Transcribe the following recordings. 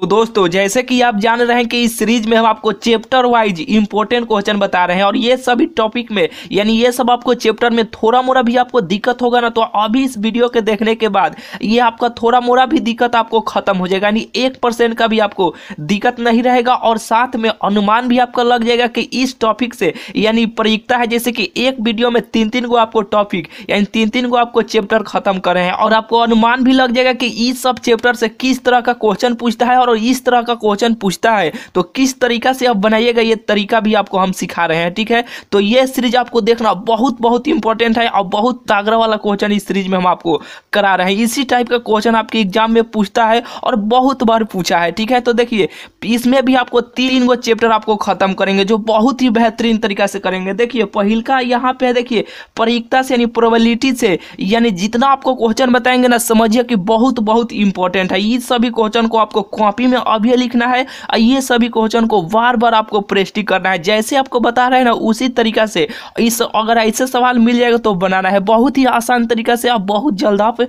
तो दोस्तों जैसे कि आप जान रहे हैं कि इस सीरीज में हम आपको चैप्टर वाइज इंपॉर्टेंट क्वेश्चन बता रहे हैं और ये सभी टॉपिक में यानी ये सब आपको चैप्टर में थोड़ा मोरा भी आपको दिक्कत होगा ना तो अभी इस वीडियो के देखने के बाद ये आपका थोड़ा मोरा भी दिक्कत आपको खत्म हो जाएगा यानी एक परसेंट का भी आपको दिक्कत नहीं रहेगा और साथ में अनुमान भी आपका लग जाएगा कि इस टॉपिक से यानी प्रयुक्ता है जैसे कि एक वीडियो में तीन तीन को आपको टॉपिक यानी तीन तीन को आपको चैप्टर खत्म कर रहे हैं और आपको अनुमान भी लग जाएगा कि इस सब चैप्टर से किस तरह का क्वेश्चन पूछता है बार और इस तरह का क्वेश्चन पूछता है तो किस तरीका से आप बनाइएगा ये तरीका भी आपको हम सिखा रहे हैं ठीक है तो ये सीरीज आपको देखना बहुत बहुत इंपॉर्टेंट है और बहुत तागरा वाला क्वेश्चन इस सीरीज में हम आपको करा रहे हैं इसी टाइप का क्वेश्चन आपके एग्जाम में पूछता है और बहुत बार पूछा है ठीक है तो देखिए इसमें भी आपको तीन गो चैप्टर आपको खत्म करेंगे जो बहुत ही बेहतरीन तरीका से करेंगे देखिए पहल का यहाँ पे देखिए परीक्षा से यानी प्रोबेबिलिटी से यानी जितना आपको क्वेश्चन बताएंगे ना समझिए कि बहुत बहुत इंपॉर्टेंट है इस सभी क्वेश्चन को आपको कॉपी में अभी लिखना है ये सभी क्वेश्चन को बार बार आपको प्रेस्टिक करना है जैसे आपको बता रहे हैं ना उसी तरीका से इस अगर ऐसे सवाल मिल जाएगा तो बनाना है बहुत ही आसान तरीका से आप बहुत जल्द आप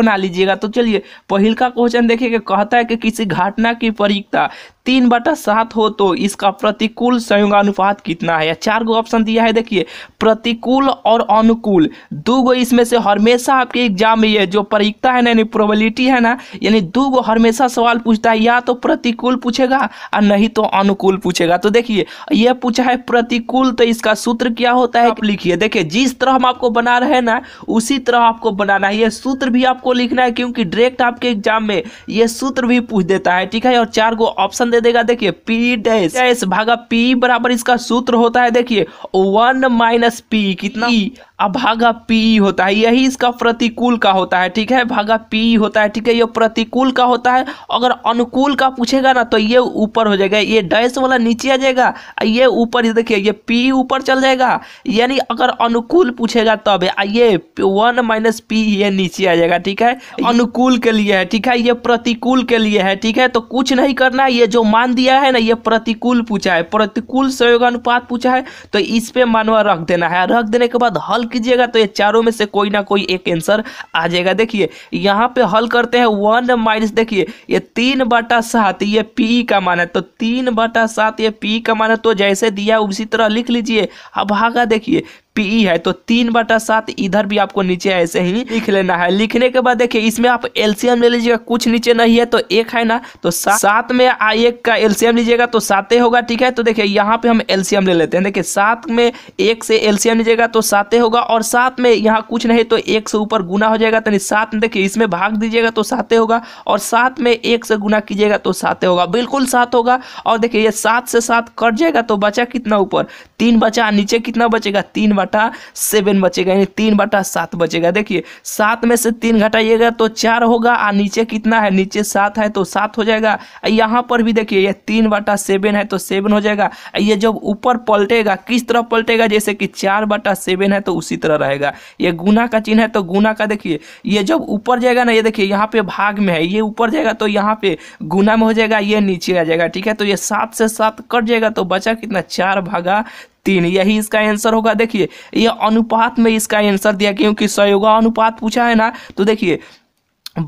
बना लीजिएगा तो चलिए पहल का क्वेश्चन देखिएगा कहता है कि किसी घटना की परीक्षा तीन बटा सात हो तो इसका प्रतिकूल अनुपात कितना है चार गो ऑप्शन दिया है देखिए प्रतिकूल और अनुकूल दो गो इसमें से हमेशा आपके एग्जाम में ये जो परीक्षा है ना यानी प्रोबेबिलिटी है ना यानी दो गो हमेशा सवाल पूछता है या तो प्रतिकूल पूछेगा और नहीं तो अनुकूल पूछेगा तो देखिए यह पूछा है प्रतिकूल तो इसका सूत्र क्या होता है आप लिखिए देखिए जिस तरह हम आपको बना रहे हैं ना उसी तरह आपको बनाना है यह सूत्र भी आपको लिखना है क्योंकि डायरेक्ट आपके एग्जाम में यह सूत्र भी पूछ देता है ठीक है और चार गो ऑप्शन दे देगा देखिए पी डैश डैश भागा पी बराबर इसका सूत्र होता है देखिए वन माइनस पी कितना अभागा पी होता है यही इसका प्रतिकूल का होता है ठीक है भागा पी होता है ठीक है ये प्रतिकूल का होता है अगर अनुकूल का पूछेगा ना तो ये ऊपर हो जाएगा ये डैश वाला नीचे आ जाएगा ये ऊपर देखिए ये पी ऊपर चल जाएगा यानी अगर अनुकूल पूछेगा तब तो ये वन माइनस पी ये नीचे आ जाएगा ठीक है अनुकूल के लिए है ठीक है ये प्रतिकूल के लिए है ठीक है तो कुछ नहीं करना ये जो मान दिया है ना ये प्रतिकूल पूछा है प्रतिकूल अनुपात पूछा है तो इस पर मानवा रख देना है रख देने के बाद हल हल कीजिएगा तो ये चारों में से कोई ना कोई एक आंसर आ जाएगा देखिए यहाँ पे हल करते हैं वन माइनस देखिए ये तीन बटा सात ये पी का मान है तो तीन बटा सात ये पी का मान है तो जैसे दिया उसी तरह लिख लीजिए अब भागा देखिए पीई है तो तीन बटा सात इधर भी आपको नीचे ऐसे ही लिख लेना है लिखने के बाद देखिए इसमें आप एलसीएम ले लीजिएगा कुछ नीचे नहीं है तो एक है ना तो सा, सात में आई एक का एलसीएम लीजिएगा तो साते होगा ठीक है तो देखिए यहाँ पे हम एलसीएम ले लेते हैं देखिए सात में एक से एलसीएम लीजिएगा तो साते होगा और सात में यहाँ कुछ नहीं तो एक से ऊपर गुना हो जाएगा यानी सात में देखिए इसमें भाग दीजिएगा तो साते होगा और सात में एक से गुना कीजिएगा तो साते होगा बिल्कुल सात होगा और देखिए ये सात से सात कट जाएगा तो बचा कितना ऊपर तीन बचा नीचे कितना बचेगा तीन बटा सेवन बचेगा यानी तीन बटा सात बचेगा देखिए सात में से तीन घटाइएगा तो चार होगा और नीचे कितना है नीचे सात है तो सात हो जाएगा यहाँ पर भी देखिए ये तीन बटा सेवन है तो सेवन हो जाएगा ये जब ऊपर पलटेगा किस तरह पलटेगा जैसे कि चार बटा सेवन है तो उसी तरह रहेगा ये गुना का चिन्ह है तो गुना का देखिए ये जब ऊपर जाएगा ना ये देखिए यहाँ पे भाग में है ये ऊपर जाएगा तो यहाँ पे गुना में हो जाएगा ये नीचे आ जाएगा ठीक है तो ये सात से सात कट जाएगा तो बचा कितना चार भागा तीन यही इसका आंसर होगा देखिए ये अनुपात में इसका आंसर दिया क्योंकि सहयोगा अनुपात पूछा है ना तो देखिए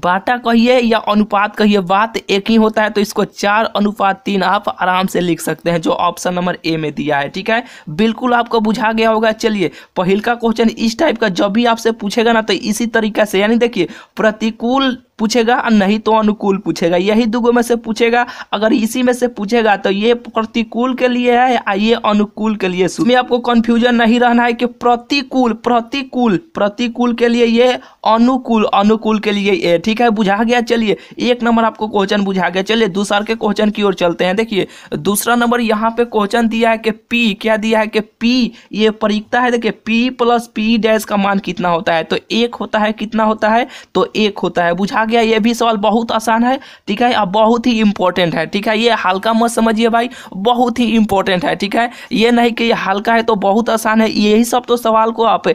बाटा कहिए या अनुपात कहिए बात एक ही होता है तो इसको चार अनुपात तीन आप आराम से लिख सकते हैं जो ऑप्शन नंबर ए में दिया है ठीक है बिल्कुल आपको बुझा गया होगा चलिए पहल का क्वेश्चन इस टाइप का जब भी आपसे पूछेगा ना तो इसी तरीके से यानी देखिए प्रतिकूल पूछेगा नहीं तो अनुकूल पूछेगा यही दुगो में से पूछेगा अगर इसी में से पूछेगा तो ये प्रतिकूल के लिए है या ये अनुकूल के लिए इसमें आपको कंफ्यूजन नहीं रहना है कि प्रतिकूल प्रतिकूल प्रतिकूल के लिए ये अनुकूल अनुकूल के लिए ये ठीक है बुझा गया चलिए एक नंबर आपको क्वेश्चन बुझा गया चलिए दूसरा के क्वेश्चन की ओर चलते हैं देखिए दूसरा नंबर यहाँ पे क्वेश्चन दिया है कि पी क्या दिया है कि पी ये परीक्षा है देखिए पी प्लस पी डैश का मान कितना होता है तो एक होता है कितना होता है तो एक होता है बुझा आ गया ये भी सवाल बहुत आसान है ठीक है और बहुत ही इंपॉर्टेंट है ठीक है ये हल्का मत समझिए भाई बहुत ही इंपॉर्टेंट है ठीक है ये नहीं कि हल्का है तो बहुत आसान है यही सब तो सवाल को आप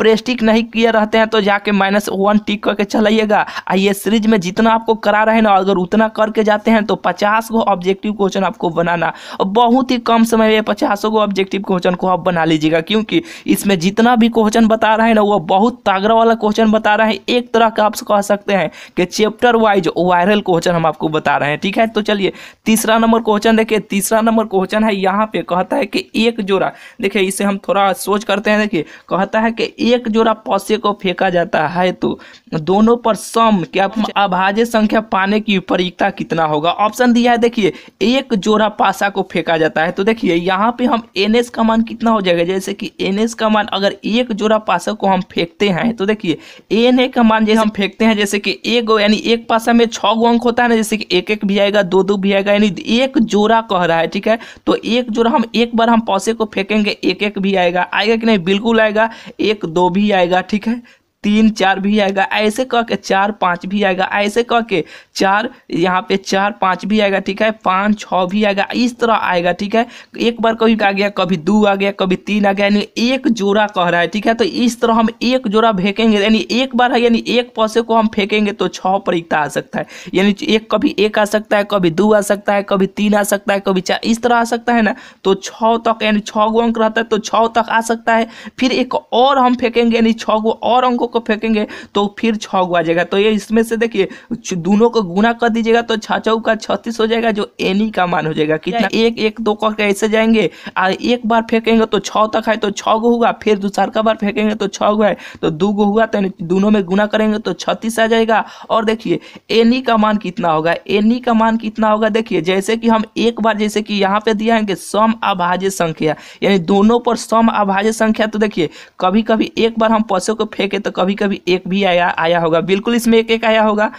प्रेस्टिक नहीं किए रहते हैं तो जाके माइनस वन टिक करके चलाइएगा और ये सीरीज में जितना आपको करा रहे हैं ना अगर उतना करके जाते हैं तो पचास गो ऑब्जेक्टिव क्वेश्चन आपको बनाना बहुत ही कम समय में पचासों गो ऑब्जेक्टिव क्वेश्चन को आप बना लीजिएगा क्योंकि इसमें जितना भी क्वेश्चन बता रहे हैं ना वो बहुत तागरा वाला क्वेश्चन बता रहे हैं एक तरह का आप कह सकते हैं के चैप्टर वाइज वायरल क्वेश्चन हम आपको बता रहे हैं ठीक है तो चलिए तीसरा नंबर क्वेश्चन देखिए तीसरा नंबर क्वेश्चन है यहाँ पे कहता है कि एक जोड़ा देखिए इसे हम थोड़ा सोच करते हैं देखिए कहता है कि एक जोड़ा पौसे को फेंका जाता है तो तो दोनों पर सम क्या अच्छा। अभाज्य संख्या पाने की विपरीतता कितना होगा ऑप्शन दिया है देखिए एक जोड़ा पासा को फेंका जाता है तो देखिए यहाँ पे हम एन एस का मान कितना हो जाएगा जैसे कि एन एस का मान अगर एक जोड़ा पासा को हम फेंकते हैं तो देखिए एन ए का मान जैसे हम फेंकते हैं जैसे कि एक गो यानी एक पासा में छः गो अंक होता है ना जैसे कि एक एक भी आएगा दो दो भी आएगा यानी एक जोड़ा कह रहा है ठीक है तो एक जोड़ा हम एक बार हम पौसे को फेंकेंगे एक एक भी आएगा आएगा कि नहीं बिल्कुल आएगा एक दो भी आएगा ठीक है तीन चार भी आएगा ऐसे कह के चार पाँच भी आएगा ऐसे कह के चार यहाँ पे चार पाँच भी आएगा ठीक है पाँच छः भी आएगा इस तरह आएगा ठीक है एक बार कभी आ गया कभी दो आ गया कभी तीन आ गया यानी एक जोड़ा कह रहा है ठीक है तो इस तरह हम एक जोड़ा फेंकेंगे यानी एक बार है यानी एक पौसे को हम फेंकेंगे तो छः परीक्षा आ सकता है यानी एक कभी एक आ सकता है कभी दो आ सकता है कभी तीन आ सकता है कभी चार इस तरह आ सकता है ना तो छः तक यानी छः गो अंक रहता है तो छः तक आ सकता है फिर एक और हम फेंकेंगे यानी छः गो और अंक को फेंकेंगे तो फिर छ आ जाएगा तो ये इसमें से देखिए दोनों को गुना कर दीजिएगा तो छा चौ का छत्तीस हो जाएगा जो एनी का मान हो जाएगा कितना एक एक दो करके ऐसे जाएंगे और एक बार फेंकेंगे तो छ तक है तो छ गो हुआ फिर दूसर का बार फेंकेंगे तो छ गो है तो दो गो हुआ तो दोनों में गुना करेंगे तो छत्तीस आ जाएगा और देखिए एनी का मान कितना होगा एनी का मान कितना होगा देखिए जैसे कि हम एक बार जैसे कि यहाँ पे दिया है कि सम अभाज्य संख्या यानी दोनों पर सम अभाज्य संख्या तो देखिए कभी कभी एक बार हम पशु को फेंके तो कभी कभी एक भी आया आया होगा बिल्कुल इसमें एक एक आया होगा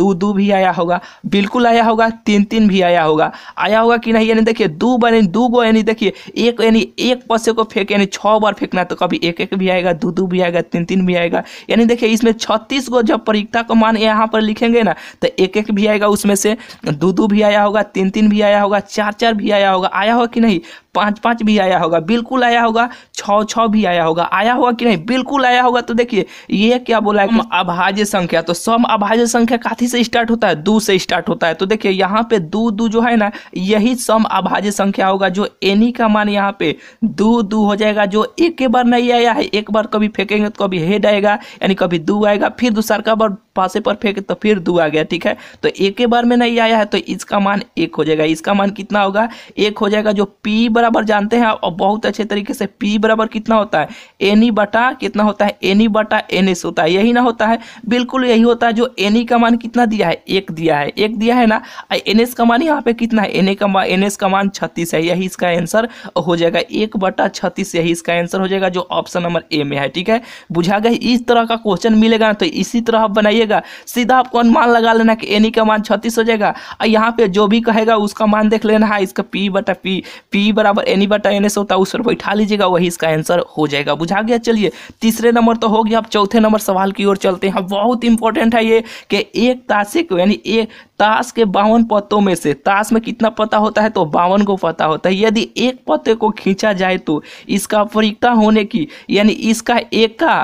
दो दो भी आया होगा बिल्कुल आया होगा तीन तीन भी आया होगा आया होगा कि नहीं यानी देखिए दो बार यानी दो गो यानी देखिए एक यानी एक पसे को फेंक यानी छः बार फेंकना तो कभी एक एक भी आएगा दो दो भी आएगा तीन तीन भी आएगा यानी देखिए इसमें छत्तीस गो जब परीक्षा को मान यहाँ पर लिखेंगे ना तो एक एक भी आएगा उसमें से दो दो भी आया होगा तीन तीन भी आया होगा चार चार भी आया होगा आया होगा कि नहीं पाँच पाँच भी आया होगा बिल्कुल आया होगा छ छ भी आया होगा आया होगा कि नहीं बिल्कुल आया होगा तो देखिए ये क्या बोला है अभाज्य संख्या तो सम अभाज्य संख्या काफी से स्टार्ट होता है दो से स्टार्ट होता है तो देखिए यहाँ पे दो दो जो है ना यही सम अभाज्य संख्या होगा जो एनी का मान यहाँ पे दो दो हो जाएगा जो एक के बार नहीं आया है एक बार कभी फेंकेंगे तो कभी हेड आएगा यानी कभी दू आएगा फिर दूसरा का बार पासे पर फेंके तो फिर दो आ गया ठीक है तो एक के बार में नहीं आया है तो इसका मान एक हो जाएगा इसका मान कितना होगा एक हो जाएगा जो पी बराबर जानते हैं और बहुत अच्छे तरीके से पी बराबर कितना होता है एनी बटा कितना होता है एनी बटा एन एस होता है यही ना होता है बिल्कुल यही होता है जो एनी का मान कितना दिया है एक दिया है एक दिया है ना एन एस का मान यहाँ पे कितना है एन ए का एन एस का मान छत्तीस है यही इसका आंसर हो जाएगा एक बटा छत्तीस यही इसका आंसर हो जाएगा जो ऑप्शन नंबर ए में है ठीक है बुझा गया इस तरह का क्वेश्चन मिलेगा ना तो इसी तरह आप बनाइएगा सीधा आपको अनुमान लगा लेना कि एनी का मान छत्तीस हो जाएगा और यहाँ पे जो भी कहेगा उसका मान देख लेना है हाँ, इसका पी बटा पी पी बराबर बराबर एनी बटा एन एस होता है उस पर बैठा लीजिएगा वही इसका आंसर हो जाएगा बुझा गया चलिए तीसरे नंबर तो हो गया अब चौथे नंबर सवाल की ओर चलते हैं बहुत इंपॉर्टेंट है ये कि एक ताशे यानी एक ताश के बावन पत्तों में से ताश में कितना पता होता है तो बावन को पता होता है यदि एक पत्ते को खींचा जाए तो इसका परीक्षा होने की यानी इसका एक का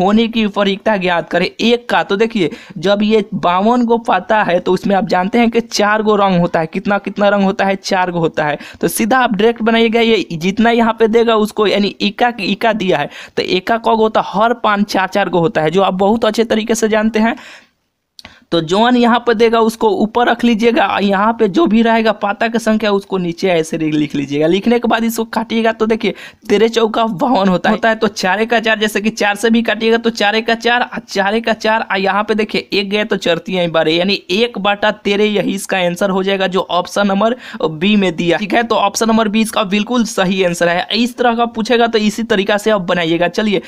होने की विपरीतता ज्ञात करें एक का तो देखिए जब ये बावन गो पाता है तो उसमें आप जानते हैं कि चार गो रंग होता है कितना कितना रंग होता है चार गो होता है तो सीधा आप डायरेक्ट बनाइएगा ये जितना यहाँ पे देगा उसको यानी इका इका दिया है तो एका कौ होता तो हर पान चार चार गो होता है जो आप बहुत अच्छे तरीके से जानते हैं तो जोन यहाँ पर देगा उसको ऊपर रख लीजिएगा यहाँ पे जो भी रहेगा पाता की संख्या उसको नीचे ऐसे लिख लीजिएगा लिखने के बाद इसको काटिएगा तो देखिए तेरे चौका बावन होता होता है तो चारे का चार जैसे कि चार से भी काटिएगा तो चारे का चार चारे का चार यहाँ पे देखिए एक गए तो चढ़ती है बारे यानी एक बाटा तेरे यही इसका आंसर हो जाएगा जो ऑप्शन नंबर बी में दिया ठीक है तो ऑप्शन नंबर बी इसका बिल्कुल सही आंसर है इस तरह का पूछेगा तो इसी तरीका से आप बनाइएगा चलिए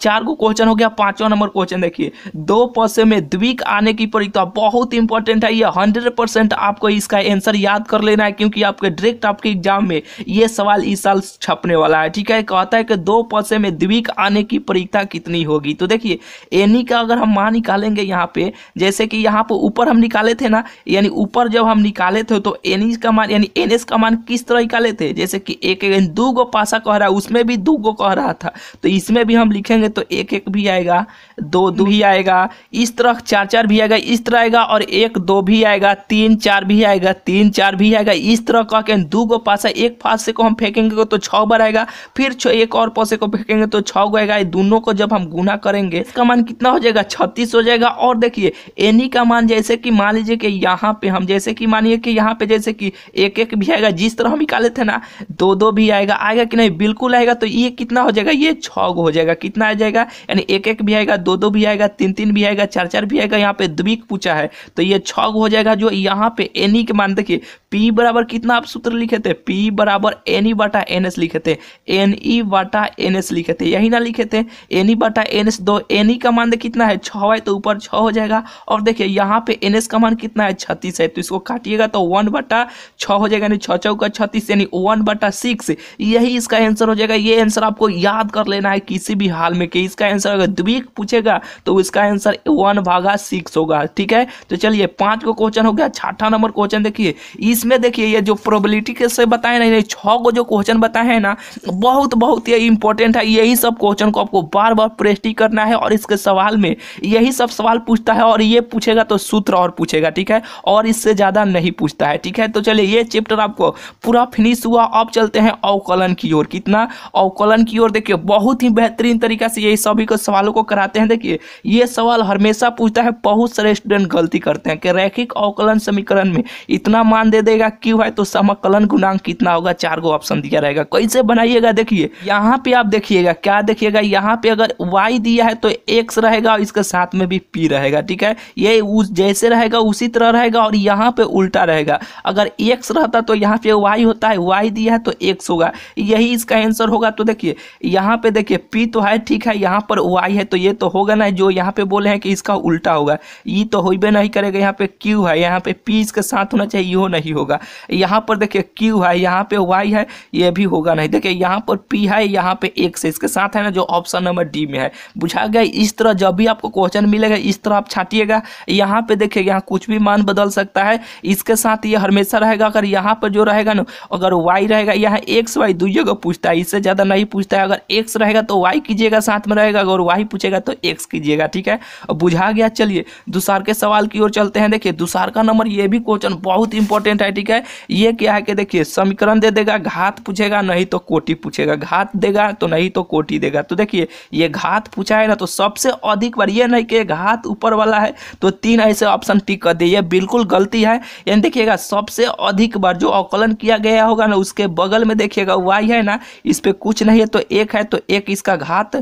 चार को क्वेश्चन हो गया पांचवा नंबर क्वेश्चन देखिए दो पसे में द्विक आने की तो बहुत इंपॉर्टेंट है ये हंड्रेड परसेंट आपको इसका आंसर याद कर लेना है क्योंकि आपके डायरेक्ट आपके एग्जाम में ये सवाल इस साल छपने वाला है ठीक है कहता है कि दो पसे में द्विक आने की परीक्षा कितनी होगी तो देखिए एनी का अगर हम मान निकालेंगे यहाँ पे जैसे कि यहाँ पर ऊपर हम निकाले थे ना यानी ऊपर जब हम निकाले थे तो एनी का मान यानी एन का मान किस तरह निकाले थे जैसे कि एक एक दो गो पासा कह रहा है उसमें भी दो गो कह रहा था तो इसमें भी हम लिखेंगे तो एक एक भी आएगा दो दो ही आएगा इस तरह चार चार भी आएगा इस तरह आएगा और एक दो भी आएगा तीन चार भी आएगा तीन चार भी आएगा इस तरह कह के दो गो पासा एक फासे को हम फेंकेंगे तो छः बार आएगा फिर एक और पासे को फेंकेंगे तो छः गो आएगा दोनों को जब हम गुना करेंगे इसका मान कितना हो जाएगा छत्तीस हो जाएगा और देखिए एनी का मान जैसे कि मान लीजिए कि यहाँ पे हम जैसे कि मानिए कि यहाँ पे जैसे कि एक एक भी आएगा जिस तरह हम निकाले थे ना दो दो भी आएगा आएगा कि नहीं बिल्कुल आएगा तो ये कितना हो जाएगा ये छः हो जाएगा कितना आ जाएगा यानी एक एक भी आएगा दो दो भी आएगा तीन तीन भी आएगा चार चार भी आएगा यहाँ पे द्विक एनिक पूछा है तो ये छग हो जाएगा जो यहाँ पे एनिक मान देखिए पी बराबर कितना आप सूत्र लिखे थे पी बराबर एनी ई बाटा एन एस लिखे थे एन ई e बाटा एन एस लिखे थे यही ना लिखे थे एनी ई e बाटा एन एस दो एनी e का मान देखिए कितना है छ है तो ऊपर छ हो जाएगा और देखिए यहाँ पे एन एस का मान कितना है छत्तीस है तो इसको काटिएगा तो वन बटा छ हो जाएगा यानी छः चौका छत्तीस यानी वन बटा सिक्स यही इसका आंसर हो जाएगा ये आंसर आपको याद कर लेना है किसी भी हाल में कि इसका आंसर अगर द्विक पूछेगा तो इसका आंसर वन भागा सिक्स होगा ठीक है तो चलिए पांच को क्वेश्चन हो गया छठा नंबर क्वेश्चन देखिए इसमें देखिए ये जो प्रोबेबिलिटी के से बताए ना छः को जो क्वेश्चन बताए हैं ना बहुत बहुत ही इंपॉर्टेंट है यही सब क्वेश्चन को आपको बार बार प्रेस्टी करना है और इसके सवाल में यही सब सवाल पूछता है और ये पूछेगा तो सूत्र और पूछेगा ठीक है और इससे ज़्यादा नहीं पूछता है ठीक है तो चलिए ये चैप्टर आपको पूरा फिनिश हुआ अब चलते हैं अवकलन की ओर कितना अवकलन की ओर देखिए बहुत ही बेहतरीन तरीका से यही सभी को सवालों को कराते हैं देखिए ये सवाल हमेशा पूछता है बहुत सारे स्टूडेंट गलती करते हैं कि रैखिक अवकलन समीकरण में इतना मान दे देगा क्यू है तो समकलन गुणांक कितना होगा चार गो ऑप्शन दिया रहेगा कैसे बनाइएगा देखिए यहाँ पे आप देखिएगा क्या देखिएगा यहाँ पे अगर वाई दिया है तो एक्स रहेगा और इसके साथ में भी पी रहेगा ठीक है ये जैसे रहेगा उसी तरह रहेगा और यहाँ पे उल्टा रहेगा अगर एक्स रहता तो यहाँ पे वाई होता है वाई दिया है तो एक्स होगा यही इसका आंसर होगा तो देखिए यहाँ पे देखिए पी तो है ठीक है यहाँ पर वाई है तो ये तो होगा ना जो यहाँ पे बोले हैं कि इसका उल्टा होगा ये ई तो होबे नहीं करेगा यहाँ पे क्यू है यहाँ पे पी इसके साथ होना चाहिए यो नहीं होगा यहाँ पर देखिए क्यू है यहाँ पे वाई है ये भी होगा नहीं देखिए यहाँ पर पी है यहाँ पे एक्स है इसके साथ है ना जो ऑप्शन नंबर डी में है बुझा गया इस तरह जब भी आपको क्वेश्चन मिलेगा इस तरह आप छाटिएगा यहाँ पे देखिए यहाँ कुछ भी मान बदल सकता है इसके साथ ये हमेशा रहेगा अगर यहाँ पर जो रहेगा ना अगर वाई रहेगा यहाँ एक्स वाई दो को पूछता है इससे ज़्यादा नहीं पूछता है अगर एक्स रहेगा तो वाई कीजिएगा साथ में रहेगा अगर वाई पूछेगा तो एक्स कीजिएगा ठीक है बुझा गया चलिए दूसरा दुसार के सवाल की ओर चलते हैं देखिए दुसार का नंबर ये भी क्वेश्चन बहुत इंपॉर्टेंट है ठीक है ये क्या है कि देखिए समीकरण दे देगा घात पूछेगा नहीं तो कोटि पूछेगा घात देगा तो नहीं तो कोटि देगा तो देखिए ये घात पूछा है ना तो सबसे अधिक बार ये नहीं कि घात ऊपर वाला है तो तीन ऐसे ऑप्शन टिक कर दिए बिल्कुल गलती है यानी देखिएगा सबसे अधिक बार जो अवकलन किया गया होगा ना उसके बगल में देखिएगा वाई है ना इस पर कुछ नहीं है तो एक है तो एक इसका घात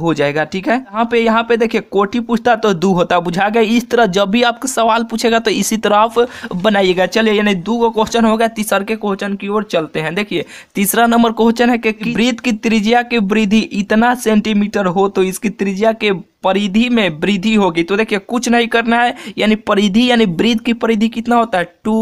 हो जाएगा ठीक है यहाँ पे यहाँ पे देखिए कोटि पूछता तो दू होता बुझा गया इस तरह जब भी आपको सवाल पूछेगा तो इसी तरह आप बनाइएगा चलिए यानी दो गो क्वेश्चन हो गया तीसर के क्वेश्चन की ओर चलते हैं देखिए तीसरा नंबर क्वेश्चन है कि वृत्त की त्रिज्या की वृद्धि इतना सेंटीमीटर हो तो इसकी त्रिज्या के परिधि में वृद्धि होगी तो देखिए कुछ नहीं करना है यानी परिधि यानी वृद्ध की परिधि कितना होता है टू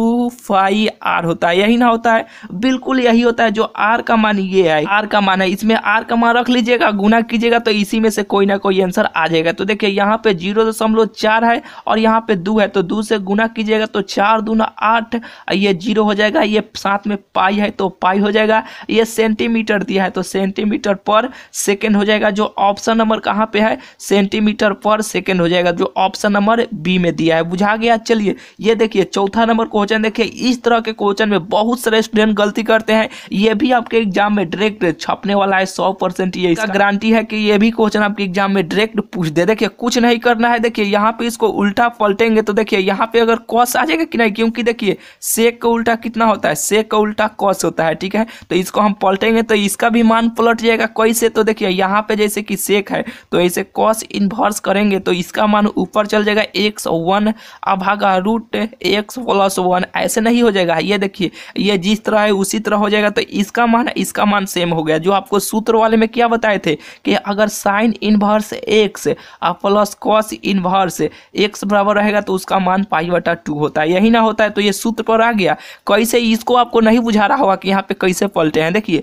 फाइव आर होता है यही ना होता है बिल्कुल यही होता है जो आर का मान ये है आर का मान है इसमें आर का मान रख लीजिएगा गुना कीजिएगा तो इसी में से कोई ना कोई आंसर आ जाएगा तो देखिए यहाँ पे जीरो दशमलव चार है और यहाँ पे दो है तो दो से गुना कीजिएगा तो चार दूना आठ ये जीरो हो जाएगा ये साथ में पाई है तो पाई हो जाएगा ये सेंटीमीटर दिया है तो सेंटीमीटर पर सेकेंड हो जाएगा जो ऑप्शन नंबर कहाँ पे है सेंटी सेंटीमीटर पर सेकेंड हो जाएगा जो ऑप्शन नंबर बी में दिया है बुझा गया चलिए ये देखिए चौथा नंबर क्वेश्चन देखिए इस तरह के क्वेश्चन में बहुत सारे स्टूडेंट गलती करते हैं ये भी आपके एग्जाम में डायरेक्ट छपने वाला है सौ परसेंट ये इसका गारंटी है कि ये भी क्वेश्चन आपके एग्जाम में डायरेक्ट पूछ दे देखिए कुछ नहीं करना है देखिए यहाँ पे इसको उल्टा पलटेंगे तो देखिए यहाँ पे अगर कॉस आ जाएगा कि नहीं क्योंकि देखिए सेक का उल्टा कितना होता है सेक का उल्टा कॉस होता है ठीक है तो इसको हम पलटेंगे तो इसका भी मान पलट जाएगा कैसे तो देखिए यहाँ पे जैसे कि सेक है तो ऐसे कॉस इन्वर्स करेंगे तो इसका मान ऊपर चल जाएगा एक्स वन अभागा रूट एक्स प्लस वन ऐसे नहीं हो जाएगा ये देखिए ये जिस तरह है उसी तरह हो जाएगा तो इसका मान इसका मान सेम हो गया जो आपको सूत्र वाले में क्या बताए थे कि अगर साइन इन्वर्स एक्स और प्लस कॉस इन्वर्स एक्स बराबर रहेगा तो उसका मान पाई बटा टू होता है यही ना होता है तो ये सूत्र पर आ गया कैसे इसको आपको नहीं बुझा रहा होगा कि यहाँ पे कैसे पलटे हैं देखिए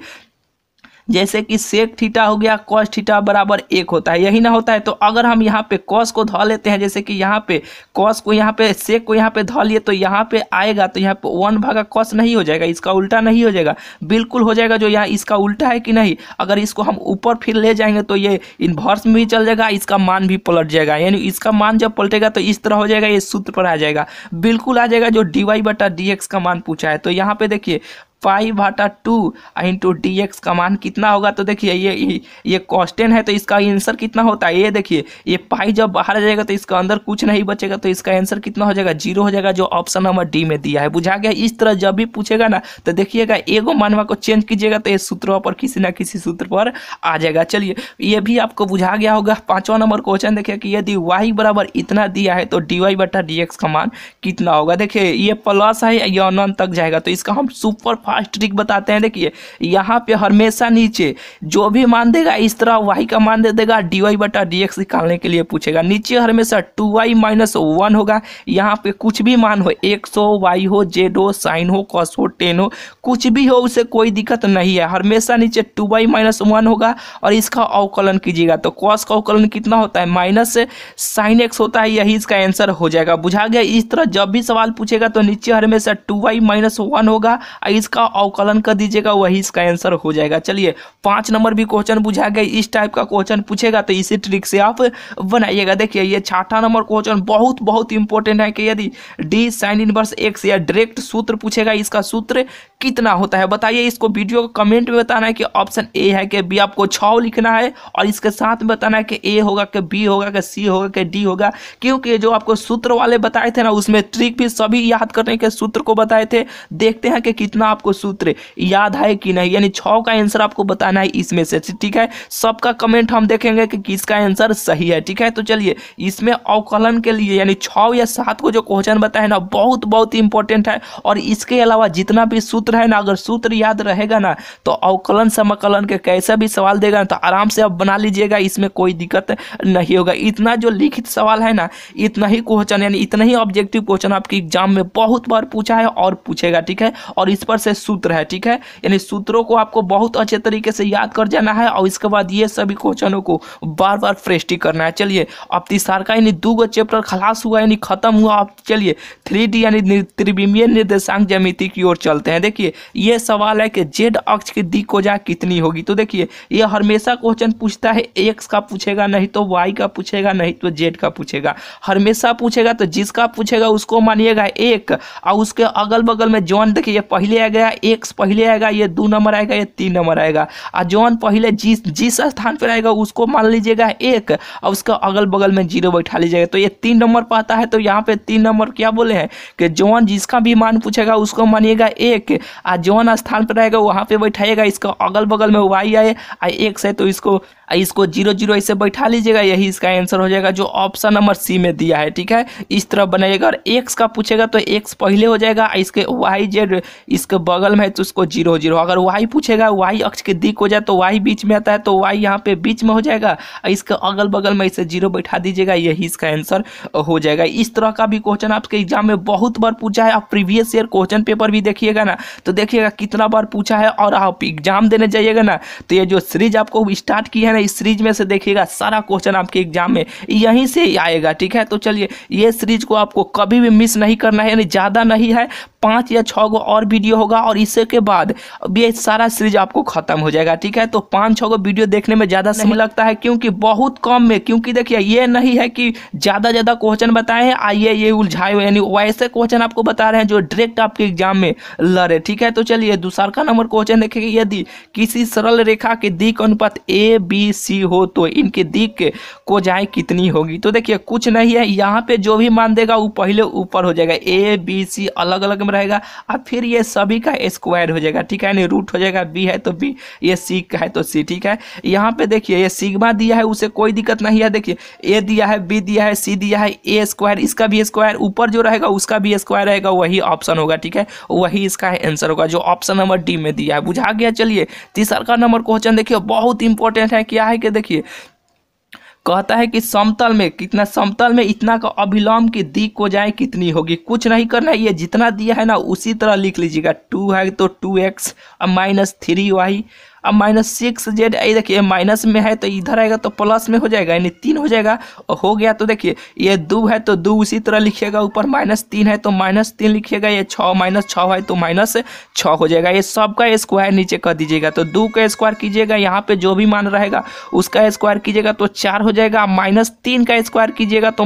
जैसे कि सेक थीटा हो गया कॉस थीटा बराबर एक होता है यही ना होता है तो अगर हम यहाँ पे कॉस को धो लेते हैं जैसे कि यहाँ पे कॉस को यहाँ पे सेक को यहाँ पे धो लिए तो यहाँ पे आएगा तो यहाँ पे वन भागा कॉस नहीं हो जाएगा इसका उल्टा नहीं हो जाएगा बिल्कुल हो जाएगा जो यहाँ इसका उल्टा है कि नहीं अगर इसको हम ऊपर फिर ले जाएंगे तो ये इन्वर्स में भी चल जाएगा इसका मान भी पलट जाएगा यानी इसका मान जब पलटेगा तो इस तरह हो जाएगा ये सूत्र पर आ जाएगा बिल्कुल आ जाएगा जो डी वाई बटा डी एक्स का मान पूछा है तो यहाँ पे देखिए फाइव हटा टू इंटू डी एक्स का मान कितना होगा तो देखिए ये ये कॉस्टेन है तो इसका आंसर कितना होता है ये देखिए ये पाई जब बाहर जाएगा तो इसका अंदर कुछ नहीं बचेगा तो इसका आंसर कितना हो जाएगा जीरो हो जाएगा जो ऑप्शन नंबर डी में दिया है बुझा गया इस तरह जब भी पूछेगा ना तो देखिएगा एगो मानवा को चेंज कीजिएगा तो ये सूत्रों पर किसी ना किसी सूत्र पर आ जाएगा चलिए ये भी आपको बुझा गया होगा पाँचवा नंबर क्वेश्चन देखिए कि यदि वाई बराबर इतना दिया है तो डी वाई बटा डी एक्स का मान कितना होगा देखिए ये प्लस है ये अनंत तक जाएगा तो इसका हम सुपर फास्ट ट्रिक बताते हैं देखिए यहाँ पे हमेशा नीचे जो भी मान देगा इस तरह वाई का मान दे देगा डी वाई बटा डी एक्स निकालने के लिए पूछेगा नीचे हमेशा टू वाई माइनस वन होगा यहाँ पे कुछ भी मान हो एक्स हो वाई हो जेड हो साइन हो कॉस हो टेन हो कुछ भी हो उसे कोई दिक्कत नहीं है हमेशा नीचे टू वाई माइनस वन होगा और इसका अवकलन कीजिएगा तो कॉस का अवकलन कितना होता है माइनस साइन एक्स होता है यही इसका आंसर हो जाएगा बुझा गया इस तरह जब भी सवाल पूछेगा तो नीचे हमेशा टू वाई माइनस वन होगा इसका का अवकलन कर दीजिएगा वही इसका आंसर हो जाएगा चलिए पांच नंबर भी क्वेश्चन बुझा गया इस टाइप का क्वेश्चन पूछेगा तो इसी ट्रिक से आप बनाइएगा देखिए ये छठा नंबर क्वेश्चन बहुत बहुत इंपॉर्टेंट है कि यदि डी साइन इनवर्स एक्स या डायरेक्ट सूत्र पूछेगा इसका सूत्र कितना होता है बताइए इसको वीडियो को कमेंट में बताना है कि ऑप्शन ए है कि बी आपको छ लिखना है और इसके साथ में बताना है कि ए होगा कि बी होगा कि सी होगा कि डी होगा क्योंकि जो आपको सूत्र वाले बताए थे ना उसमें ट्रिक भी सभी याद करने के सूत्र को बताए थे देखते हैं कि कितना आपको आपको सूत्र याद है कि नहीं यानी छ का आंसर आपको बताना है इसमें से ठीक है सबका कमेंट हम देखेंगे कि किसका आंसर सही है ठीक है तो चलिए इसमें अवकलन के लिए यानी छ या सात को जो क्वेश्चन बताए ना बहुत बहुत इंपॉर्टेंट है और इसके अलावा जितना भी सूत्र है ना अगर सूत्र याद रहेगा ना तो अवकलन समकलन के कैसा भी सवाल देगा तो आराम से आप बना लीजिएगा इसमें कोई दिक्कत नहीं होगा इतना जो लिखित सवाल है ना इतना ही क्वेश्चन यानी इतना ही ऑब्जेक्टिव क्वेश्चन आपके एग्जाम में बहुत बार पूछा है और पूछेगा ठीक है और इस पर से सूत्र है ठीक है यानी सूत्रों को आपको बहुत अच्छे तरीके से याद कर जाना है और इसके बाद ये सभी क्वेश्चनों को बार बार फ्रेस्टी करना है चलिए अब तीसार का यानी दो चैप्टर खलास हुआ यानी खत्म हुआ अब चलिए थ्री यानी त्रिविमीय निर्देशांक जमिति की ओर चलते हैं देखिए ये सवाल है कि जेड अक्ष की दिकोजा कितनी होगी तो देखिए ये हमेशा क्वेश्चन पूछता है एक्स का पूछेगा नहीं तो वाई का पूछेगा नहीं तो जेड का पूछेगा हमेशा पूछेगा तो जिसका पूछेगा उसको मानिएगा एक और उसके अगल बगल में जोन देखिए पहले आ गया गया एक्स पहले आएगा ये दो नंबर आएगा ये तीन नंबर आएगा और जौन पहले जिस जिस स्थान पर आएगा उसको मान लीजिएगा एक और उसका अगल बगल में जीरो बैठा लीजिएगा तो ये तीन नंबर पाता है तो यहाँ पे तीन नंबर क्या बोले हैं कि जौन जिसका भी मान पूछेगा उसको मानिएगा एक और जौन स्थान पर आएगा वहाँ पर बैठाइएगा इसका अगल बगल में वाई आए और एक्स है तो इसको इसको जीरो जीरो ऐसे बैठा लीजिएगा यही इसका आंसर हो जाएगा जो ऑप्शन नंबर सी में दिया है ठीक है इस तरह बनाइएगा और एक्स का पूछेगा तो एक्स पहले हो जाएगा इसके वाई जेड इसके बगल में है तो उसको जीरो जीरो अगर वाई पूछेगा वाई अक्ष के दिक हो जाए तो वाई बीच में आता है तो वाई यहाँ पे बीच में हो जाएगा इसका अगल बगल में इसे जीरो बैठा दीजिएगा यही इसका आंसर हो जाएगा इस तरह का भी क्वेश्चन आपके एग्जाम में बहुत बार पूछा है आप प्रीवियस ईयर क्वेश्चन पेपर भी देखिएगा ना तो देखिएगा कितना बार पूछा है और आप एग्जाम देने जाइएगा ना तो ये जो सीरीज आपको स्टार्ट की है ना इस सीरीज में से देखिएगा सारा क्वेश्चन आपके एग्जाम में यहीं से आएगा ठीक है तो चलिए ये सीरीज को आपको कभी भी मिस नहीं करना है यानी ज़्यादा नहीं है पाँच या छः गो और वीडियो होगा और इसके बाद ये सारा सीरीज आपको खत्म हो जाएगा ठीक है तो पाँच छः गो वीडियो देखने में ज़्यादा समय लगता है क्योंकि बहुत कम में क्योंकि देखिए ये नहीं है कि ज़्यादा ज़्यादा क्वेश्चन बताए हैं आइए ये उलझाए हुए यानी वैसे क्वेश्चन आपको बता रहे हैं जो डायरेक्ट आपके एग्जाम में लड़े ठीक है तो चलिए दूसर का नंबर क्वेश्चन देखेंगे यदि किसी सरल रेखा के दिक अनुपात ए बी सी हो तो इनके दिक को जाए कितनी होगी तो देखिए कुछ नहीं है यहाँ पे जो भी मान देगा वो पहले ऊपर हो जाएगा ए बी सी अलग अलग रहेगा और फिर ये सभी का स्क्वायर हो जाएगा ठीक है यानी रूट हो जाएगा बी है तो बी ये सी है तो सी ठीक है यहाँ पे देखिए ये सिग्मा दिया है उसे कोई दिक्कत नहीं है देखिए ए दिया है बी दिया है सी दिया है ए स्क्वायर इसका भी स्क्वायर ऊपर जो रहेगा उसका भी स्क्वायर रहेगा वही ऑप्शन होगा ठीक है वही इसका आंसर होगा जो ऑप्शन नंबर डी में दिया है बुझा गया चलिए तीसरा नंबर क्वेश्चन देखिए बहुत इंपॉर्टेंट है क्या है कि देखिए कहता है कि समतल में कितना समतल में इतना का अभिलम्ब की दी को जाए कितनी होगी कुछ नहीं करना है ये जितना दिया है ना उसी तरह लिख लीजिएगा टू है तो two X minus three Y अब माइनस सिक्स जेड ये देखिए माइनस में है तो इधर आएगा तो प्लस में हो जाएगा यानी तीन हो जाएगा और हो गया तो देखिए ये दो है तो दो उसी तरह लिखिएगा ऊपर माइनस तीन है तो माइनस तीन लिखिएगा ये छः माइनस छः है तो माइनस छः हो जाएगा ये सब का स्क्वायर नीचे कर दीजिएगा तो दो का स्क्वायर कीजिएगा यहाँ पर जो भी मान रहेगा उसका स्क्वायर कीजिएगा तो चार हो जाएगा माइनस तीन का स्क्वायर कीजिएगा तो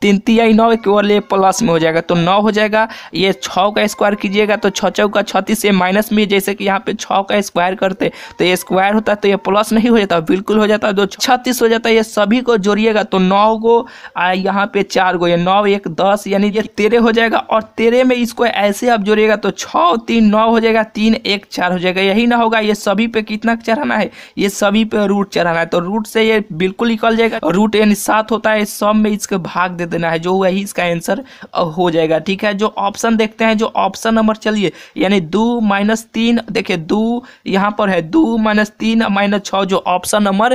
तीन या नौ केवल ये प्लस में हो जाएगा तो नौ हो जाएगा ये छः का स्क्वायर कीजिएगा तो छः चौका छत्तीस ये माइनस में जैसे कि यहाँ पर छः का स्क्वायर करते तो ये स्क्वायर होता है तो ये प्लस नहीं हो जाता बिल्कुल हो जाता है जो छत्तीस हो जाता है ये सभी को जोड़िएगा तो नौ गो यहाँ पे चार गो ये नौ एक दस यानी ये तेरह हो जाएगा और तेरह में इसको ऐसे आप जोड़िएगा तो छ तीन नौ हो जाएगा तीन एक चार हो जाएगा यही ना होगा ये सभी पे कितना चढ़ाना है ये सभी पे रूट चढ़ाना है तो रूट से ये बिल्कुल निकल जाएगा रूट यानी सात होता है सब में इसके भाग दे देना है जो वही इसका आंसर हो जाएगा ठीक है जो ऑप्शन देखते हैं जो ऑप्शन नंबर चलिए यानी दो माइनस तीन देखिए दो यहाँ पर है दो टू माइनस तीन माइनस छः जो ऑप्शन नंबर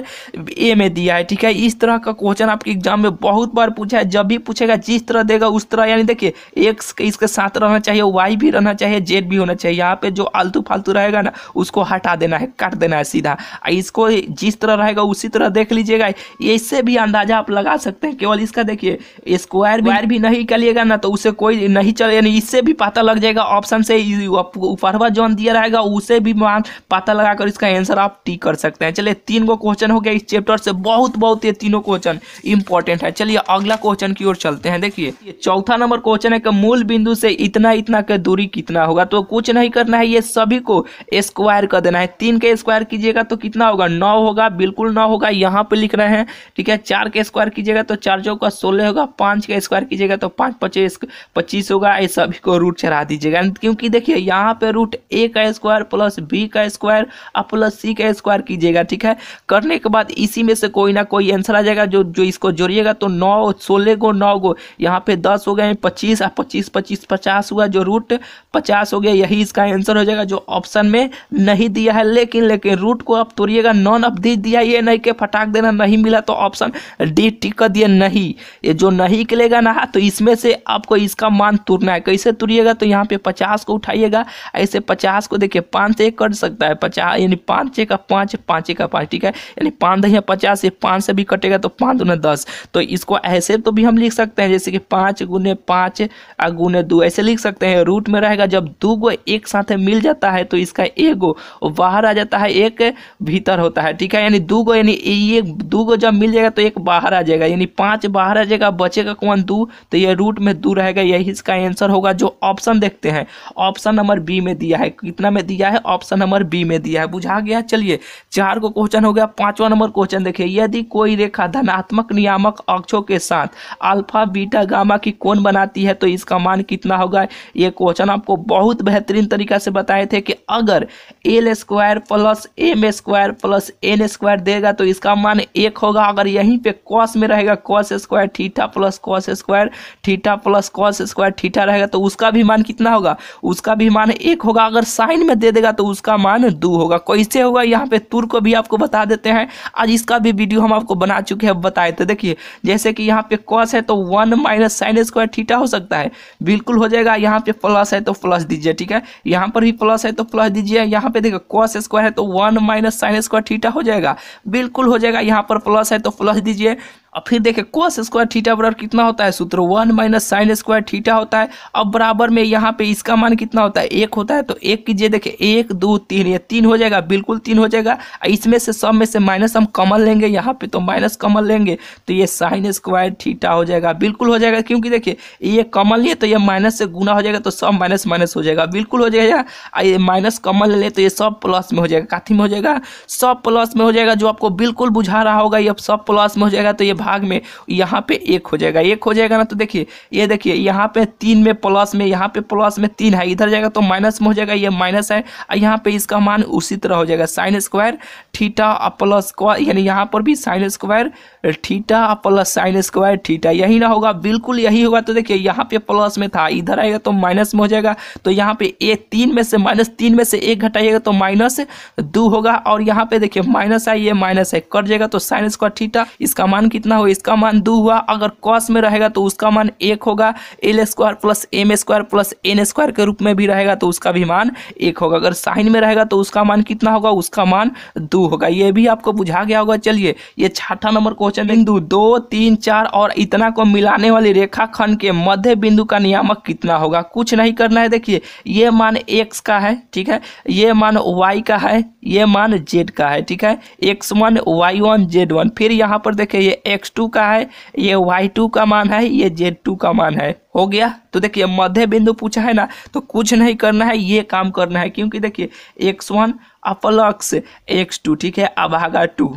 ए में दिया है ठीक है इस तरह का क्वेश्चन आपके एग्जाम में बहुत बार पूछा है जब भी पूछेगा जिस तरह देगा उस तरह यानी देखिए एक्स इसके साथ रहना चाहिए वाई भी रहना चाहिए जेड भी होना चाहिए यहाँ पे जो आलतू फालतू रहेगा ना उसको हटा देना है काट देना है सीधा इसको जिस तरह रहेगा उसी तरह देख लीजिएगा इससे भी अंदाजा आप लगा सकते हैं केवल इसका देखिए स्क्वायर वायर भी नहीं करिएगा ना तो उसे कोई नहीं चले यानी इससे भी पता लग जाएगा ऑप्शन से ऊपरवा जो दिया रहेगा उसे भी पता लगाकर इसका आंसर आप टी कर सकते हैं चलिए तीन गो क्वेश्चन हो गया इस चैप्टर से बहुत बहुत ये तीनों क्वेश्चन इंपॉर्टेंट है चलिए अगला क्वेश्चन की ओर चलते हैं देखिए चौथा नंबर क्वेश्चन है कि मूल बिंदु से इतना इतना के दूरी कितना होगा तो कुछ नहीं करना है ये सभी को स्क्वायर कर देना है तीन के स्क्वायर कीजिएगा तो कितना होगा नौ होगा बिल्कुल नौ होगा यहाँ पे लिख रहे हैं ठीक है चार के स्क्वायर कीजिएगा तो चार जो का सोलह होगा पाँच का स्क्वायर कीजिएगा तो पाँच पच्चीस पच्चीस होगा ये सभी को रूट चढ़ा दीजिएगा क्योंकि देखिए यहाँ पे रूट ए का स्क्वायर प्लस बी का स्क्वायर और प्लस सी का स्क्वायर कीजिएगा ठीक है करने के बाद इसी में से कोई ना कोई आंसर आ जाएगा जो जो इसको जोड़िएगा तो नौ सोलह गो नौ गो यहाँ पे दस हो गए पच्चीस और पच्चीस पच्चीस पचास हुआ जो रूट पचास हो गया यही इसका आंसर हो जाएगा जो ऑप्शन में नहीं दिया है लेकिन लेकिन रूट को आप तोड़िएगा नॉन अवधि दिया ये नहीं के फटाक देना नहीं मिला तो ऑप्शन डी टिक दिए नहीं ये जो नहीं निकलेगा ना तो इसमें से आपको इसका मान तुरना है कैसे तुरिएगा तो यहाँ पे पचास को उठाइएगा ऐसे पचास को देखिए पाँच एक कर सकता है पचास यानी यानी पाँच का पाँच पाँच का पाँच ठीक है यानी पाँच दही पचास ये पाँच से भी कटेगा तो पाँच दो दस तो इसको ऐसे तो भी हम लिख सकते हैं जैसे कि पाँच गुने पाँच और गुने दो ऐसे लिख सकते हैं रूट में रहेगा जब दो गो एक साथ मिल जाता है तो इसका एक गो बाहर आ जाता है एक भीतर होता है ठीक है यानी दो गो यानी ये दो गो जब मिल जाएगा तो एक बाहर आ जाएगा यानी पाँच बाहर आ जाएगा बचेगा कौन दो तो ये रूट में दो रहेगा यही इसका आंसर होगा जो ऑप्शन देखते हैं ऑप्शन नंबर बी में दिया है कितना में दिया है ऑप्शन नंबर बी में दिया है बुझा आ गया चलिए चार को क्वेश्चन हो गया पांचवा नंबर क्वेश्चन देखिए यदि कोई रेखा धनात्मक नियामक अक्षों के साथ अल्फा बीटा गामा की कोण बनाती है तो इसका मान कितना होगा ये क्वेश्चन आपको बहुत बेहतरीन तरीका से बताए थे कि अगर L square plus M square plus N square देगा तो इसका मान एक होगा अगर यहीं पे कॉस में रहेगा cos square theta plus cos square theta plus cos square theta रहेगा तो उसका भी मान कितना होगा उसका भी मान एक होगा अगर साइन में दे देगा तो उसका मान दो होगा कैसे होगा यहाँ पे तुर को भी आपको बता देते हैं आज इसका भी वीडियो हम आपको बना चुके हैं बताए थे देखिए जैसे कि यहाँ पे कॉस है तो one minus sine square theta हो सकता है बिल्कुल हो जाएगा यहाँ पे प्लस है तो प्लस दीजिए ठीक है यहाँ पर भी प्लस है तो प्लस दीजिए यहाँ पे देखिए कॉस स्क्वायर है तो one minus sine square theta हो जाएगा बिल्कुल हो जाएगा यहाँ पर प्लस है तो प्लस दीजिए अब फिर देखें कोस स्क्वायर थीटा बराबर कितना होता है सूत्र one minus sine square theta होता है अब बराबर में यहाँ पे इसका मान कितना होता है एक होता है तो एक कीजिए देखें एक दो तीन ये तीन हो जाएगा बिल्कुल तीन हो जाएगा इसमें से सब में से माइनस हम कमल लेंगे यहाँ पे तो माइनस कमल लेंगे तो ये साइन स्क्वायर थीटा हो जाएगा बिल्कुल हो जाएगा क्योंकि देखिए ये कमल लिए तो ये माइनस से गुना हो जाएगा तो सब माइनस माइनस हो जाएगा बिल्कुल हो जाएगा ये माइनस कमल ले तो ये सब प्लस में हो जाएगा काथी में हो जाएगा सब प्लस में हो जाएगा जो आपको बिल्कुल बुझा रहा होगा ये सब प्लस में हो जाएगा तो ये भाग में यहाँ पे एक हो जाएगा एक हो जाएगा ना तो देखिए ये देखिए यहाँ पे तीन में प्लस में यहाँ पे प्लस में तीन है इधर जाएगा तो माइनस में हो जाएगा ये माइनस है और यहाँ पे इसका मान उसी तरह हो जाएगा साइन स्क्वायर थीटा प्लस यानी यहाँ पर भी sine square theta plus sine square theta यही ना होगा बिल्कुल यही होगा तो देखिए यहाँ पे प्लस में था इधर आएगा तो माइनस में हो जाएगा तो यहाँ पे ए तीन में से माइनस तीन में से एक घटाइएगा तो माइनस दो होगा और यहाँ पे देखिए माइनस है ये माइनस है कट जाएगा तो साइन स्क्वायर थीटा इसका मान कितना कितना हो इसका मान दो हुआ अगर कॉस में रहेगा तो उसका मान एक होगा L square plus M square plus N square के रूप में भी रहेगा तो उसका भी मान एक होगा अगर साइन में रहेगा तो उसका मान कितना होगा उसका मान दो होगा ये भी आपको बुझा गया होगा चलिए ये छठा नंबर क्वेश्चन बिंदु दो तीन चार और इतना को मिलाने वाली रेखाखंड के मध्य बिंदु का नियामक कितना होगा कुछ नहीं करना है देखिए ये मान एक्स का है ठीक है ये मान वाई का है ये मान जेड का है ठीक है X one Y one Z one फिर यहाँ पर देखिए ये एक्स टू का है ये वाई टू का मान है ये जेड टू का मान है हो गया तो देखिए मध्य बिंदु पूछा है ना तो कुछ नहीं करना है ये काम करना है क्योंकि देखिए एक्स वन अपलक्स एक्स टू ठीक है अभागा टू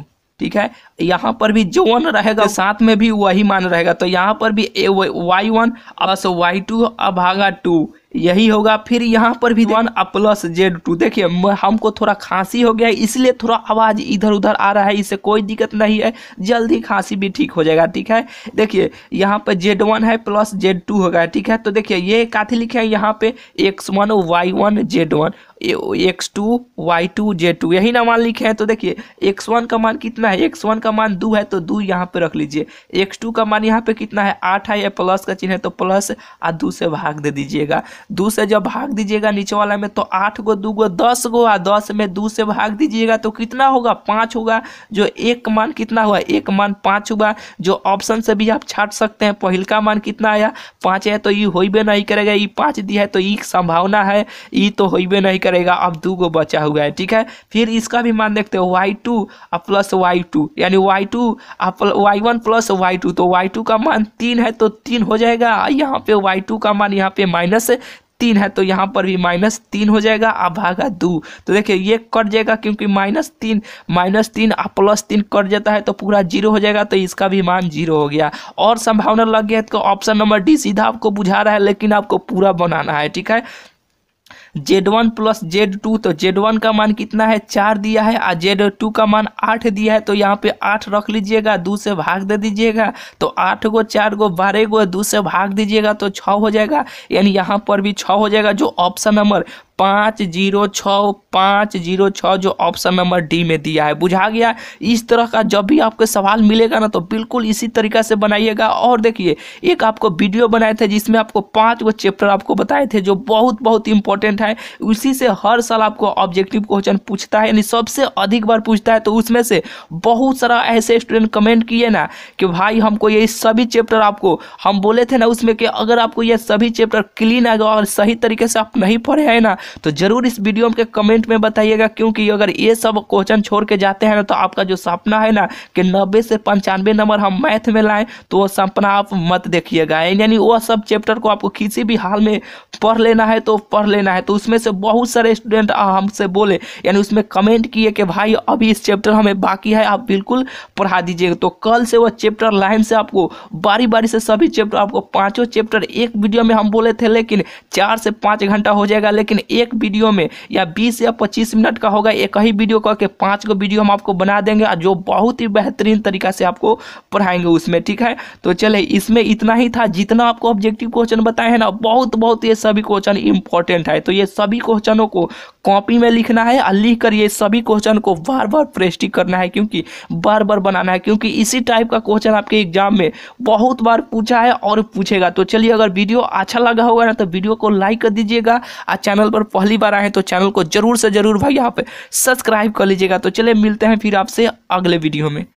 ठीक है यहाँ पर भी जो वन रहेगा साथ में भी वही मान रहेगा तो यहाँ पर भी Y one plus Y two अभागा टू यही होगा फिर यहाँ पर भी वन प्लस जेड टू देखिए हमको थोड़ा खांसी हो गया है इसलिए थोड़ा आवाज़ इधर उधर आ रहा है इससे कोई दिक्कत नहीं है जल्द ही खांसी भी ठीक हो जाएगा ठीक है देखिए यहाँ पर जेड वन है प्लस जेड टू होगा ठीक है तो देखिए ये काथी लिखे है यहाँ पे X one Y one Z one X two Y two Z two यही ना मान लिखे हैं तो देखिए एक्स वन का मान कितना है एक्स वन का मान दो है तो दो यहाँ पे रख लीजिए एक्स टू का मान यहाँ पे कितना है आठ है या प्लस का चिन्ह है तो प्लस आ दो से भाग दे दीजिएगा दो से जब भाग दीजिएगा नीचे वाला में तो आठ गो दो गो दस गो आ दस में दो से भाग दीजिएगा तो कितना होगा पाँच होगा जो एक मान कितना हुआ एक मान पाँच हुआ जो ऑप्शन से भी आप छाट सकते हैं पहल का मान कितना आया पाँच है तो ये होबे नहीं करेगा ये पाँच दिया है तो ये संभावना है ये तो होबे नहीं करेगा अब दो गो बचा हुआ है ठीक है फिर इसका भी मान देखते हो Y two plus Y two यानी Y two Y one plus Y two तो वाई टू का मान तीन है तो तीन हो जाएगा यहाँ पे वाई टू का मान यहाँ पे माइनस तीन है तो यहाँ पर भी माइनस तीन हो जाएगा अब भागा दो तो देखिए ये कट जाएगा क्योंकि माइनस तीन माइनस तीन आ प्लस तीन कट जाता है तो पूरा जीरो हो जाएगा तो इसका भी मान जीरो हो गया और संभावना लग गया तो ऑप्शन नंबर डी सीधा आपको बुझा रहा है लेकिन आपको पूरा बनाना है ठीक है Z one plus Z two तो जेड वन का मान कितना है चार दिया है और जेड टू का मान आठ दिया है तो यहाँ पे आठ रख लीजिएगा दो से भाग दे दीजिएगा तो आठ गो चार गो बारह गो दो से भाग दीजिएगा तो छः हो जाएगा यानी यहाँ पर भी छः हो जाएगा जो ऑप्शन नंबर पाँच जीरो छः पाँच जीरो छः जो ऑप्शन नंबर डी में दिया है बुझा गया इस तरह का जब भी आपको सवाल मिलेगा ना तो बिल्कुल इसी तरीका से बनाइएगा और देखिए एक आपको वीडियो बनाए थे जिसमें आपको पाँच गो चैप्टर आपको बताए थे जो बहुत बहुत इंपॉर्टेंट है उसी से हर साल आपको ऑब्जेक्टिव क्वेश्चन पूछता है यानी सबसे अधिक बार पूछता है तो उसमें से बहुत सारा ऐसे स्टूडेंट कमेंट किए ना कि भाई हमको ये सभी चैप्टर आपको हम बोले थे ना उसमें कि अगर आपको ये सभी चैप्टर क्लीन आ गया और सही तरीके से आप नहीं पढ़े हैं ना तो जरूर इस वीडियो के कमेंट में बताइएगा क्योंकि अगर ये सब क्वेश्चन छोड़ के जाते हैं ना तो आपका जो सपना है ना कि नब्बे से पंचानवे नंबर हम मैथ में लाएँ तो वो सपना आप मत देखिएगा यानी वह सब चैप्टर को आपको किसी भी हाल में पढ़ लेना है तो पढ़ लेना है तो उसमें से बहुत सारे स्टूडेंट हमसे बोले यानी उसमें कमेंट किए कि भाई अभी इस चैप्टर हमें बाकी है आप बिल्कुल पढ़ा दीजिएगा तो कल से वह चैप्टर लाइन से आपको बारी बारी से सभी चैप्टर आपको पाँचों चैप्टर एक वीडियो में हम बोले थे लेकिन चार से पाँच घंटा हो जाएगा लेकिन एक वीडियो में या बीस या पच्चीस मिनट का होगा एक ही वीडियो करके पाँच को वीडियो हम आपको बना देंगे और जो बहुत ही बेहतरीन तरीका से आपको पढ़ाएंगे उसमें ठीक है तो चले इसमें इतना ही था जितना आपको ऑब्जेक्टिव क्वेश्चन बताए हैं ना बहुत बहुत ये सभी क्वेश्चन इंपॉर्टेंट है तो ये सभी क्वेश्चनों को कॉपी में लिखना है और लिख कर ये सभी क्वेश्चन को बार बार प्रेस्टिक करना है क्योंकि बार बार बनाना है क्योंकि इसी टाइप का क्वेश्चन आपके एग्जाम में बहुत बार पूछा है और पूछेगा तो चलिए अगर वीडियो अच्छा लगा होगा ना तो वीडियो को लाइक कर दीजिएगा और चैनल पर पहली बार आए तो चैनल को जरूर से जरूर भाई आप सब्सक्राइब कर लीजिएगा तो चलिए मिलते हैं फिर आपसे अगले वीडियो में